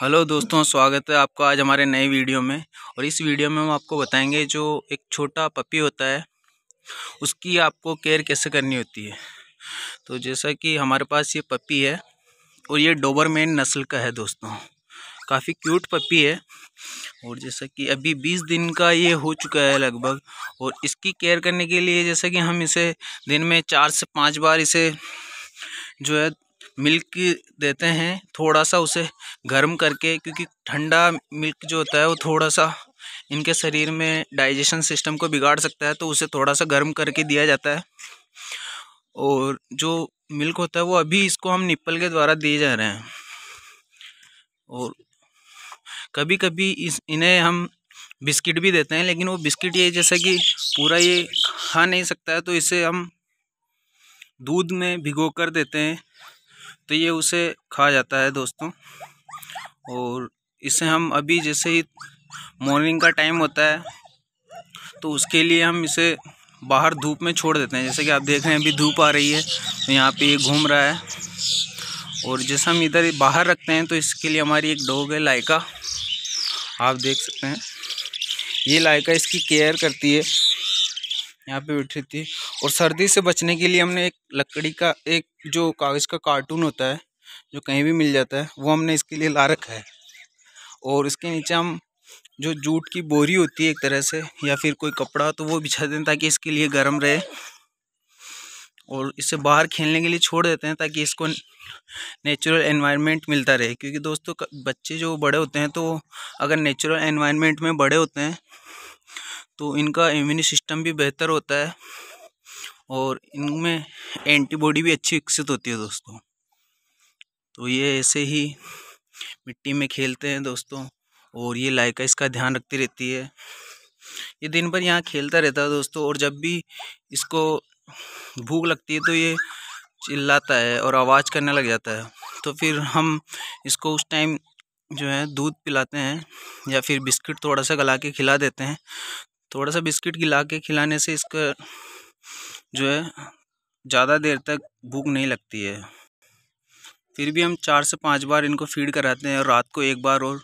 hello दोस्तों स्वागत है आपका आज हमारे नए वीडियो में और इस वीडियो में हम आपको बताएंगे जो एक छोटा पपी होता है उसकी आपको केयर कैसे करनी होती है तो जैसा कि हमारे पास ये पपी है और ये डोबरमैन नस्ल का है दोस्तों काफ़ी क्यूट पपी है और जैसा कि अभी बीस दिन का ये हो चुका है लगभग और इसकी केयर करने के लिए जैसा कि हम इसे दिन में चार से पाँच बार इसे जो है मिल्क देते हैं थोड़ा सा उसे गर्म करके क्योंकि ठंडा मिल्क जो होता है वो थोड़ा सा इनके शरीर में डाइजेशन सिस्टम को बिगाड़ सकता है तो उसे थोड़ा सा गर्म करके दिया जाता है और जो मिल्क होता है वो अभी इसको हम निप्पल के द्वारा दिए जा रहे हैं और कभी कभी इस इन्हें हम बिस्किट भी देते हैं लेकिन वो बिस्किट ये जैसे कि पूरा ये खा नहीं सकता है तो इसे हम दूध में भिगो कर देते हैं तो ये उसे खा जाता है दोस्तों और इसे हम अभी जैसे ही मॉर्निंग का टाइम होता है तो उसके लिए हम इसे बाहर धूप में छोड़ देते हैं जैसे कि आप देख रहे हैं अभी धूप आ रही है तो यहाँ पे ये घूम रहा है और जैसे हम इधर बाहर रखते हैं तो इसके लिए हमारी एक डॉग है लाइका आप देख सकते हैं ये लाइका इसकी केयर करती है यहाँ पे बैठी थी और सर्दी से बचने के लिए हमने एक लकड़ी का एक जो कागज़ का कार्टून होता है जो कहीं भी मिल जाता है वो हमने इसके लिए ला रखा है और इसके नीचे हम जो जूट की बोरी होती है एक तरह से या फिर कोई कपड़ा तो वो बिछा देते हैं ताकि इसके लिए गर्म रहे और इसे बाहर खेलने के लिए छोड़ देते हैं ताकि इसको नेचुरल एनवायरनमेंट मिलता रहे क्योंकि दोस्तों बच्चे जो बड़े होते हैं तो अगर नेचुरल एनवायरनमेंट में बड़े होते हैं तो इनका इम्यूनी सिस्टम भी बेहतर होता है और इनमें एंटीबॉडी भी अच्छी विकसित होती है दोस्तों तो ये ऐसे ही मिट्टी में खेलते हैं दोस्तों और ये लाइका इसका ध्यान रखती रहती है ये दिन भर यहाँ खेलता रहता है दोस्तों और जब भी इसको भूख लगती है तो ये चिल्लाता है और आवाज़ करने लग जाता है तो फिर हम इसको उस टाइम जो है दूध पिलाते हैं या फिर बिस्किट थोड़ा सा गला के खिला देते हैं थोड़ा सा बिस्किट गिला के खिलाने से इसका जो है ज़्यादा देर तक भूख नहीं लगती है फिर भी हम चार से पाँच बार इनको फीड कराते हैं और रात को एक बार और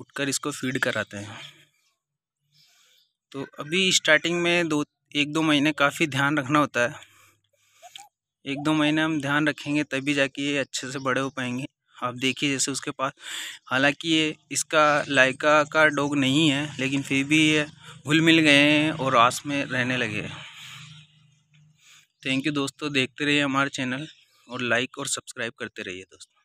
उठकर इसको फीड कराते हैं तो अभी स्टार्टिंग में दो एक दो महीने काफ़ी ध्यान रखना होता है एक दो महीने हम ध्यान रखेंगे तभी जाके ये अच्छे से बड़े हो पाएंगे आप देखिए जैसे उसके पास हालांकि ये इसका लाइका का डॉग नहीं है लेकिन फिर भी ये घुल मिल गए हैं और आस में रहने लगे हैं थैंक यू दोस्तों देखते रहिए हमारे चैनल और लाइक और सब्सक्राइब करते रहिए दोस्तों